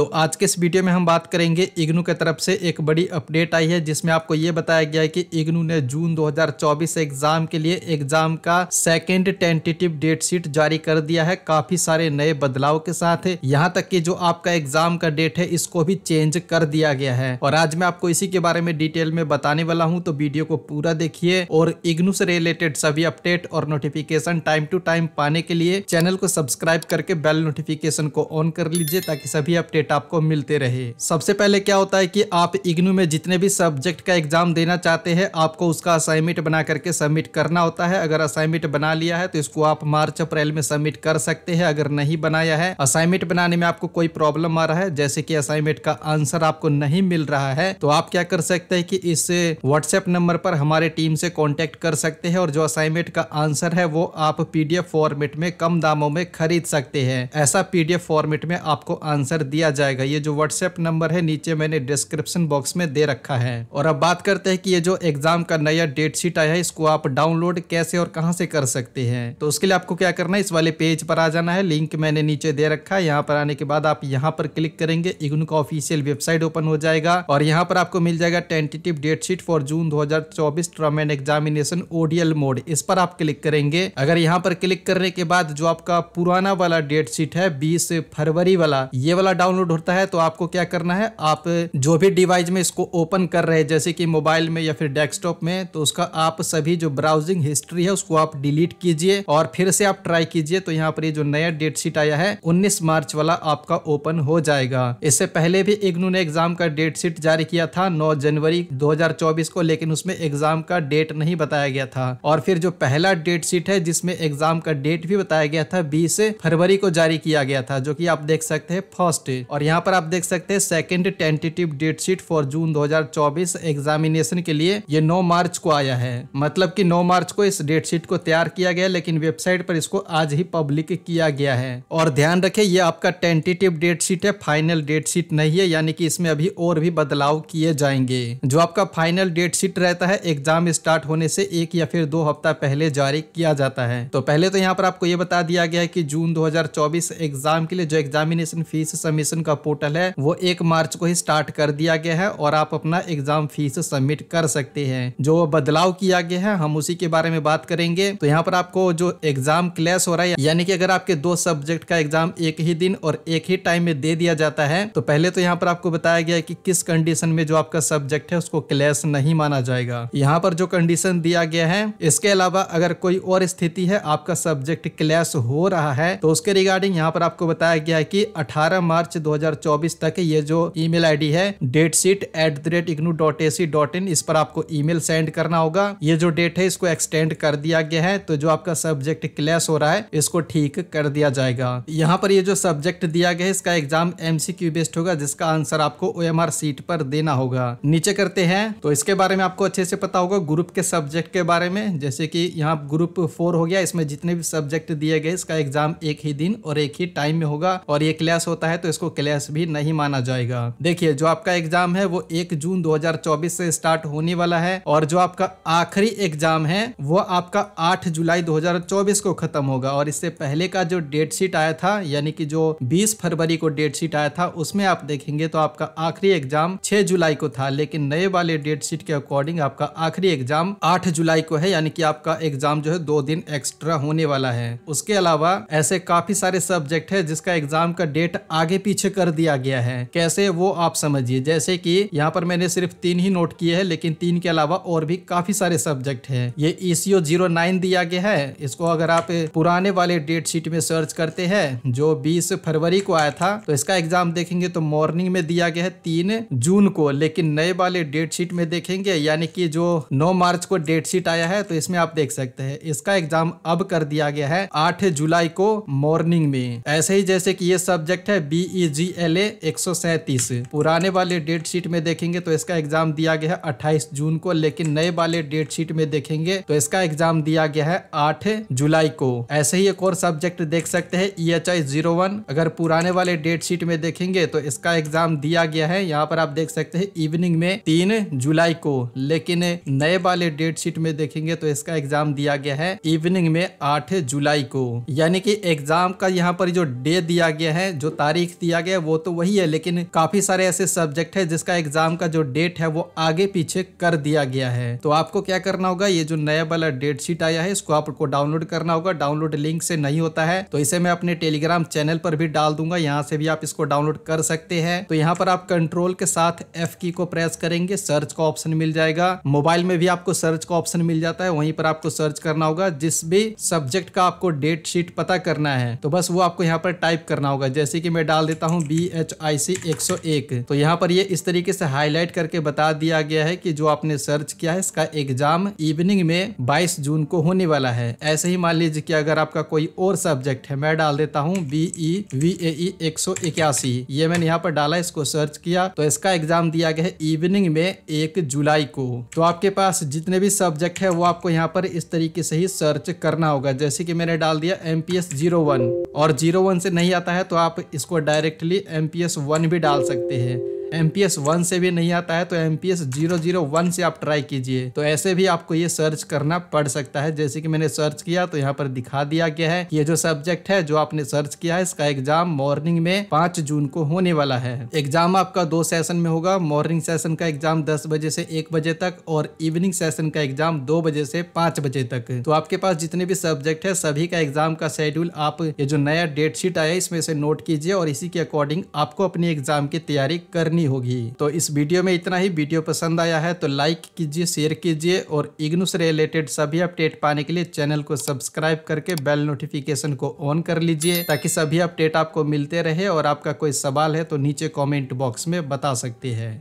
तो आज के इस वीडियो में हम बात करेंगे इग्नू के तरफ से एक बड़ी अपडेट आई है जिसमें आपको ये बताया गया है कि इग्नू ने जून 2024 एग्जाम के लिए एग्जाम का सेकेंड टेंटेटिव डेट शीट जारी कर दिया है काफी सारे नए बदलाव के साथ है यहाँ तक की जो आपका एग्जाम का डेट है इसको भी चेंज कर दिया गया है और आज मैं आपको इसी के बारे में डिटेल में बताने वाला हूँ तो वीडियो को पूरा देखिए और इग्नू से रिलेटेड सभी अपडेट और नोटिफिकेशन टाइम टू टाइम पाने के लिए चैनल को सब्सक्राइब करके बेल नोटिफिकेशन को ऑन कर लीजिए ताकि सभी अपडेट अपडेट आपको मिलते रहे सबसे पहले क्या होता है कि आप इग्नू में जितने भी सब्जेक्ट का एग्जाम देना चाहते हैं आपको उसका असाइनमेंट बना करके सबमिट करना होता है अगर असाइनमेंट बना लिया है तो इसको आप मार्च अप्रैल में सबमिट कर सकते हैं अगर नहीं बनाया है असाइनमेंट बनाने में आपको कोई प्रॉब्लम आ रहा है जैसे की असाइनमेंट का आंसर आपको नहीं मिल रहा है तो आप क्या कर सकते हैं कि इस व्हाट्सएप नंबर पर हमारे टीम से कॉन्टेक्ट कर सकते हैं और जो असाइनमेंट का आंसर है वो आप पीडीएफ फॉर्मेट में कम दामों में खरीद सकते हैं ऐसा पीडीएफ फॉर्मेट में आपको आंसर दिया जाए जाएगा ये जो व्हाट्सएप नंबर है नीचे मैंने डिस्क्रिप्शन बॉक्स में दे रखा है और अब बात करते हैं कि ये जो एग्जाम का नया डेट शीट आया है इसको आप डाउनलोड कैसे और कहाँ से कर सकते हैं तो उसके लिए आपको क्या करना है इस वाले पेज पर आ जाना है लिंक मैंने नीचे दे रखा है यहाँ पर आने के बाद आप यहाँ पर क्लिक करेंगे इग्नू का ऑफिशियल वेबसाइट ओपन हो जाएगा और यहाँ पर आपको मिल जाएगा tentative date sheet for June दो हजार एंड एग्जामिनेशन ओडियल मोड इस पर आप क्लिक करेंगे अगर यहाँ पर क्लिक करने के बाद जो आपका पुराना वाला डेट शीट है बीस फरवरी वाला ये वाला डाउनलोड डाउनलोड होता है तो आपको क्या करना है आप जो भी डिवाइस में इसको ओपन कर रहे हैं जैसे कि मोबाइल में या फिर डेस्कटॉप में तो उसका आप सभी जो ब्राउजिंग हिस्ट्री है उसको आप डिलीट कीजिए और फिर से आप ट्राई कीजिए तो यहाँ पर ये जो नया डेट शीट आया है उन्नीस मार्च वाला आपका ओपन हो जाएगा इससे पहले भी इग्नू ने एग्जाम का डेट शीट जारी किया था नौ जनवरी दो को लेकिन उसमें एग्जाम का डेट नहीं बताया गया था और फिर जो पहला डेट शीट है जिसमें एग्जाम का डेट भी बताया गया था बीस फरवरी को जारी किया गया था जो कि आप देख सकते हैं फर्स्ट और यहाँ पर आप देख सकते हैं second tentative date sheet for June 2024 examination के लिए ये 9 मार्च को आया है मतलब कि 9 मार्च को इस डेट शीट को तैयार किया गया लेकिन वेबसाइट पर इसको आज ही पब्लिक किया गया है और ध्यान रखे ये आपका टेंटेटिव डेट शीट है फाइनल डेट शीट नहीं है यानी कि इसमें अभी और भी बदलाव किए जाएंगे जो आपका फाइनल डेट शीट रहता है एग्जाम स्टार्ट होने से एक या फिर दो हफ्ता पहले जारी किया जाता है तो पहले तो यहाँ पर आपको ये बता दिया गया है कि जून 2024 एग्जाम के लिए जो एग्जामिनेशन फीस सबमिशन एप्लीकेशन का पोर्टल है वो एक मार्च को ही स्टार्ट कर दिया गया है और आप अपना एग्जाम फीस सबमिट कर सकते हैं जो बदलाव किया गया है हम उसी के बारे में बात करेंगे तो यहाँ पर आपको जो एग्जाम क्लैश हो रहा है यानी कि अगर आपके दो सब्जेक्ट का एग्जाम एक ही दिन और एक ही टाइम में दे दिया जाता है तो पहले तो यहाँ पर आपको बताया गया कि किस कंडीशन में जो आपका सब्जेक्ट है उसको क्लैश नहीं माना जाएगा यहाँ पर जो कंडीशन दिया गया है इसके अलावा अगर कोई और स्थिति है आपका सब्जेक्ट क्लैश हो रहा है तो उसके रिगार्डिंग यहाँ पर आपको बताया गया है कि 18 मार्च दो 2024 तक ये जो ईमेल आईडी है date sheet at the rate IGNOU dot A C dot in इस पर आपको ईमेल सेंड करना होगा ये जो डेट है इसको एक्सटेंड कर दिया गया है तो जो आपका सब्जेक्ट क्लैश हो रहा है इसको ठीक कर दिया जाएगा यहाँ पर ये जो सब्जेक्ट दिया गया है इसका एग्जाम एमसीक्यू बेस्ड होगा जिसका आंसर आपको ओ सीट पर देना होगा नीचे करते हैं तो इसके बारे में आपको अच्छे से पता होगा ग्रुप के सब्जेक्ट के बारे में जैसे कि यहाँ ग्रुप फोर हो गया इसमें जितने भी सब्जेक्ट दिए गए इसका एग्जाम एक ही दिन और एक ही टाइम में होगा और ये क्लैश होता है तो इसको क्लैश भी नहीं माना जाएगा देखिए जो आपका एग्जाम है वो एक जून 2024 से स्टार्ट होने वाला है और जो आपका आखिरी एग्जाम है वो आपका 8 जुलाई 2024 को खत्म होगा और इससे पहले का जो डेट शीट आया था यानी कि जो 20 फरवरी को डेट शीट आया था उसमें आप देखेंगे तो आपका आखिरी एग्जाम 6 जुलाई को था लेकिन नए वाले डेट शीट के अकॉर्डिंग आपका आखिरी एग्जाम 8 जुलाई को है यानी कि आपका एग्जाम जो है दो दिन एक्स्ट्रा होने वाला है उसके अलावा ऐसे काफी सारे सब्जेक्ट है जिसका एग्जाम का डेट आगे पीछे कर दिया गया है कैसे वो आप समझिए जैसे कि यहाँ पर मैंने सिर्फ तीन ही नोट किए हैं लेकिन तीन के अलावा और भी काफी सारे सब्जेक्ट है ये ईसीओ जीरो नाइन दिया गया है इसको अगर आप पुराने वाले डेट शीट में सर्च करते हैं जो बीस फरवरी को आया था तो इसका एग्जाम देखेंगे तो मॉर्निंग में दिया गया है तीन जून को लेकिन नए वाले डेट शीट में देखेंगे यानी कि जो नौ मार्च को डेट शीट आया है तो इसमें आप देख सकते हैं इसका एग्जाम अब कर दिया गया है आठ जुलाई को मॉर्निंग में ऐसे ही जैसे कि ये सब्जेक्ट है बीई जी एल ए एक सौ सैंतीस पुराने वाले डेट शीट में देखेंगे तो इसका एग्जाम दिया गया है अट्ठाईस जून को लेकिन नए वाले डेट शीट में देखेंगे तो इसका एग्जाम दिया गया है आठ जुलाई को ऐसे ही एक और सब्जेक्ट देख सकते हैं E H I zero one अगर पुराने वाले डेट शीट में देखेंगे तो इसका एग्जाम दिया गया है यहाँ पर आप देख सकते हैं इवनिंग में तीन जुलाई को लेकिन नए वाले डेट शीट में देखेंगे तो इसका एग्जाम दिया गया है इवनिंग में आठ जुलाई को यानी कि एग्जाम का यहाँ पर जो डे दिया गया है जो तारीख दिया गया गया वो तो वही है लेकिन काफी सारे ऐसे सब्जेक्ट है जिसका एग्जाम का जो डेट है वो आगे पीछे कर दिया गया है तो आपको क्या करना होगा ये जो नया वाला डेट शीट आया है इसको आपको डाउनलोड करना होगा डाउनलोड लिंक से नहीं होता है तो इसे मैं अपने टेलीग्राम चैनल पर भी डाल दूंगा यहाँ से भी आप इसको डाउनलोड कर सकते हैं तो यहाँ पर आप कंट्रोल के साथ एफ की को प्रेस करेंगे सर्च का ऑप्शन मिल जाएगा मोबाइल में भी आपको सर्च का ऑप्शन मिल जाता है वहीं पर आपको सर्च करना होगा जिस भी सब्जेक्ट का आपको डेट शीट पता करना है तो बस वो आपको यहाँ पर टाइप करना होगा जैसे कि मैं डाल देता हूँ करता हूँ बी एच आई सी एक सौ एक तो यहाँ पर ये इस तरीके से हाईलाइट करके बता दिया गया है कि जो आपने सर्च किया है इसका एग्जाम इवनिंग में बाईस जून को होने वाला है ऐसे ही मान लीजिए कि अगर आपका कोई और सब्जेक्ट है मैं डाल देता हूँ बी ई वी ए एक सौ इक्यासी ये मैंने यहाँ पर डाला इसको सर्च किया तो इसका एग्जाम दिया गया है इवनिंग में एक जुलाई को तो आपके पास जितने भी सब्जेक्ट है वो आपको यहाँ पर इस तरीके से ही सर्च करना होगा जैसे कि मैंने डाल दिया M P S zero one और जीरो वन से नहीं आता है तो आप इसको direct directly M P S one भी डाल सकते हैं एम पी एस वन से भी नहीं आता है तो M P S zero zero one से आप ट्राई कीजिए तो ऐसे भी आपको ये सर्च करना पड़ सकता है जैसे कि मैंने सर्च किया तो यहाँ पर दिखा दिया गया है ये जो सब्जेक्ट है जो आपने सर्च किया है इसका एग्जाम मॉर्निंग में पांच जून को होने वाला है एग्जाम आपका दो सेशन में होगा मॉर्निंग सेशन का एग्जाम दस बजे से एक बजे तक और इवनिंग सेशन का एग्जाम दो बजे से पांच बजे तक तो आपके पास जितने भी सब्जेक्ट है सभी का एग्जाम का शेड्यूल आप ये जो नया डेट शीट आया इसमें से नोट कीजिए और इसी के अकॉर्डिंग आपको अपनी एग्जाम की तैयारी करनी करनी होगी तो इस वीडियो में इतना ही वीडियो पसंद आया है तो लाइक कीजिए शेयर कीजिए और इग्नू से रिलेटेड सभी अपडेट पाने के लिए चैनल को सब्सक्राइब करके बेल नोटिफिकेशन को ऑन कर लीजिए ताकि सभी अपडेट आपको मिलते रहे और आपका कोई सवाल है तो नीचे कॉमेंट बॉक्स में बता सकते हैं